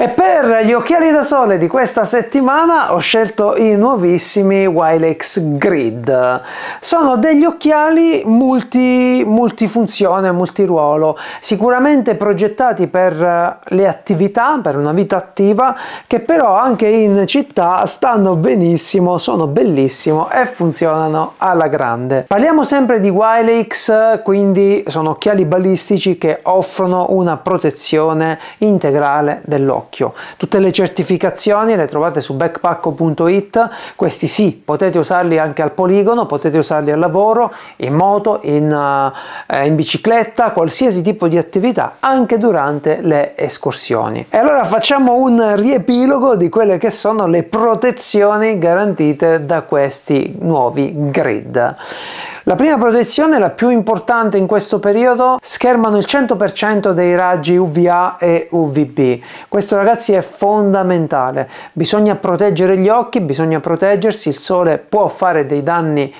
E per gli occhiali da sole di questa settimana ho scelto i nuovissimi Wilex Grid. Sono degli occhiali multi, multifunzione, multiruolo, sicuramente progettati per eh, le attività, per una vita attiva, che però anche in città stanno benissimo, sono bellissimo e funzionano alla grande. Parliamo sempre di Wilex, quindi sono occhiali balistici che offrono una protezione integrale dell'occhio occhio. Tutte le certificazioni le trovate su backpacko.it, questi sì, potete usarli anche al poligono, potete usarli al lavoro, in moto, in, eh, eh, in bicicletta, qualsiasi tipo di attività, anche durante le escursioni. E allora facciamo un riepilogo di quelle che sono le protezioni garantite da questi nuovi grid. La prima protezione, la più importante in questo periodo, schermano il 100% dei raggi UVA e UVB. Questo ragazzi è fondamentale. Bisogna proteggere gli occhi, bisogna proteggersi, il sole può fare dei danni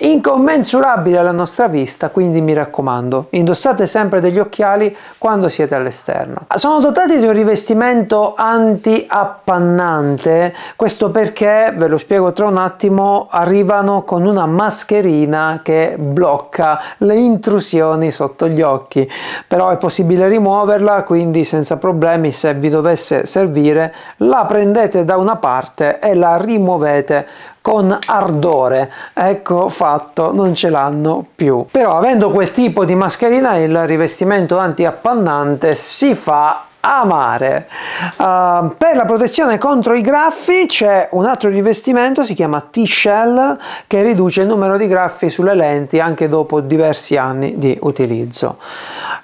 incommensurabile alla nostra vista, quindi mi raccomando, indossate sempre degli occhiali quando siete all'esterno. Sono dotati di un rivestimento anti-appannante, questo perché, ve lo spiego tra un attimo, arrivano con una mascherina che blocca le intrusioni sotto gli occhi, però è possibile rimuoverla, quindi senza problemi se vi dovesse servire la prendete da una parte e la rimuovete con ardore ecco fatto non ce l'hanno più però avendo quel tipo di mascherina il rivestimento antiappannante si fa amare. Uh, per la protezione contro i graffi c'è un altro rivestimento, si chiama T-Shell, che riduce il numero di graffi sulle lenti anche dopo diversi anni di utilizzo.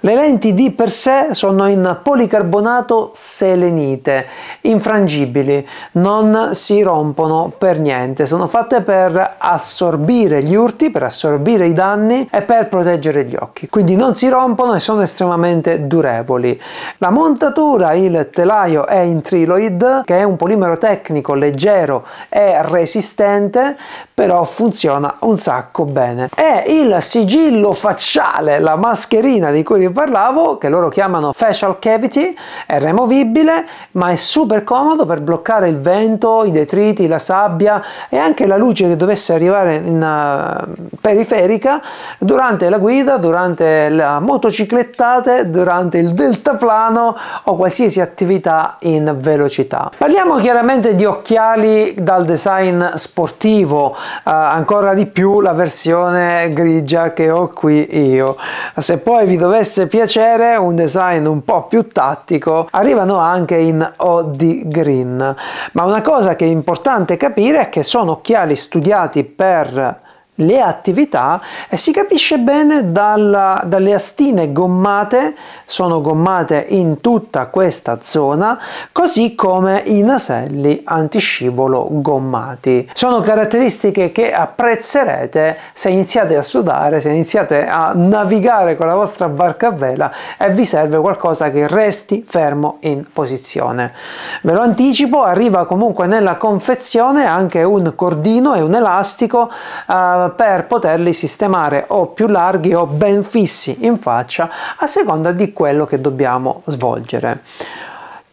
Le lenti di per sé sono in policarbonato selenite, infrangibili, non si rompono per niente, sono fatte per assorbire gli urti, per assorbire i danni e per proteggere gli occhi, quindi non si rompono e sono estremamente durevoli. La montatura, il telaio è in Triloid, che è un polimero tecnico leggero e resistente, però funziona un sacco bene. E il sigillo facciale, la mascherina di cui vi parlavo, che loro chiamano facial cavity, è removibile, ma è super comodo per bloccare il vento, i detriti, la sabbia e anche la luce che dovesse arrivare in eh, periferica durante la guida, durante la motociclettate, durante il deltaplano o qualsiasi attività in velocità. Parliamo chiaramente di occhiali dal design sportivo, eh, ancora di più la versione grigia che ho qui io. Se poi vi dovesse grande piacere, un design un po' più tattico, arrivano anche in OD Green. Ma una cosa che è importante capire è che sono occhiali studiati per le attività e si capisce bene dalla, dalle astine gommate, sono gommate in tutta questa zona, così come i naselli antiscivolo gommati. Sono caratteristiche che apprezzerete se iniziate a sudare, se iniziate a navigare con la vostra barca a vela e vi serve qualcosa che resti fermo in posizione. Ve lo anticipo, arriva comunque nella confezione anche un cordino e un elastico eh, per poterli sistemare o più larghi o ben fissi in faccia a seconda di quello che dobbiamo svolgere.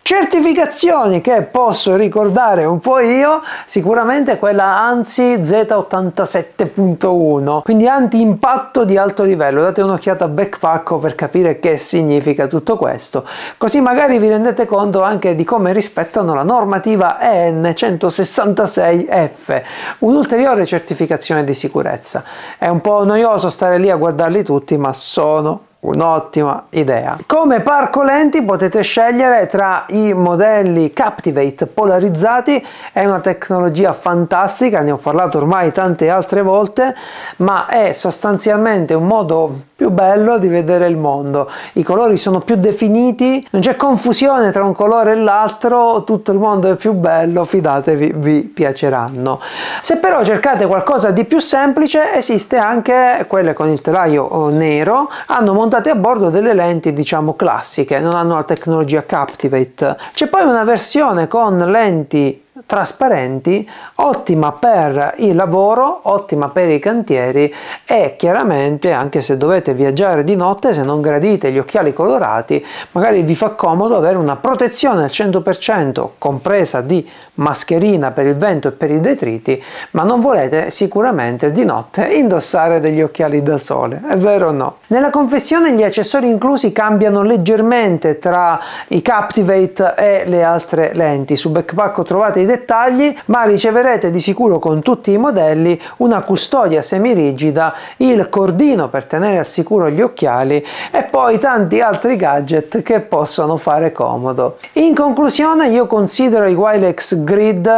Certificazioni che posso ricordare un po' io, sicuramente quella ANSI Z87.1, quindi anti-impatto di alto livello. Date un'occhiata a backpacko per capire che significa tutto questo, così magari vi rendete conto anche di come rispettano la normativa EN 166F, un'ulteriore certificazione di sicurezza. È un po' noioso stare lì a guardarli tutti, ma sono Un'ottima idea. Come parco lenti potete scegliere tra i modelli Captivate polarizzati, è una tecnologia fantastica, ne ho parlato ormai tante altre volte, ma è sostanzialmente un modo più bello di vedere il mondo. I colori sono più definiti, non c'è confusione tra un colore e l'altro, tutto il mondo è più bello, fidatevi, vi piaceranno. Se però cercate qualcosa di più semplice, esiste anche quelle con il telaio eh, nero, hanno montato montate a bordo delle lenti diciamo classiche, non hanno la tecnologia Captivate. C'è poi una versione con lenti trasparenti, ottima per il lavoro, ottima per i cantieri e chiaramente anche se dovete viaggiare di notte, se non gradite gli occhiali colorati, magari vi fa comodo avere una protezione al 100%, compresa di mascherina per il vento e per i detriti, ma non volete sicuramente di notte indossare degli occhiali da sole, è vero o no? Nella confessione gli accessori inclusi cambiano leggermente tra i Captivate e le altre lenti, su backpack trovate i dettagli ma riceverete di sicuro con tutti i modelli una custodia semirigida, il cordino per tenere al sicuro gli occhiali e poi tanti altri gadget che possono fare comodo. In conclusione io considero i Wilex Grid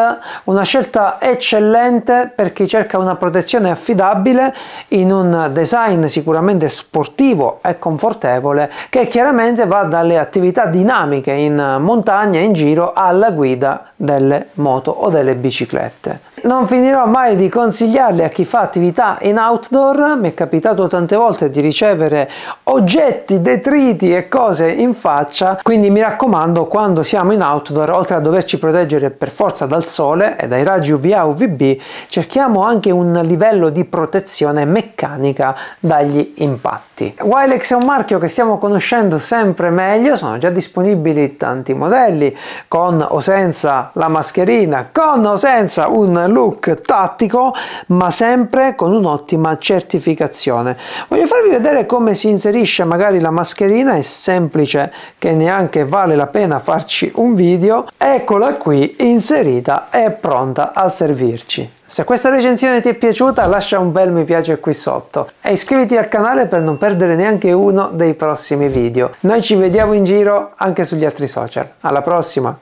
una scelta eccellente per chi cerca una protezione affidabile in un design sicuramente sportivo e confortevole che chiaramente va dalle attività dinamiche in montagna in giro alla guida delle montagne moto o delle biciclette non finirò mai di consigliarle a chi fa attività in outdoor, mi è capitato tante volte di ricevere oggetti, detriti e cose in faccia, quindi mi raccomando quando siamo in outdoor, oltre a doverci proteggere per forza dal sole e dai raggi UVA UVB, cerchiamo anche un livello di protezione meccanica dagli impatti. Wilex è un marchio che stiamo conoscendo sempre meglio, sono già disponibili tanti modelli con o senza la mascherina, con o senza un look tattico ma sempre con un'ottima certificazione. Voglio farvi vedere come si inserisce magari la mascherina, è semplice che neanche vale la pena farci un video, eccola qui inserita e pronta a servirci. Se questa recensione ti è piaciuta lascia un bel mi piace qui sotto e iscriviti al canale per non perdere neanche uno dei prossimi video. Noi ci vediamo in giro anche sugli altri social. Alla prossima!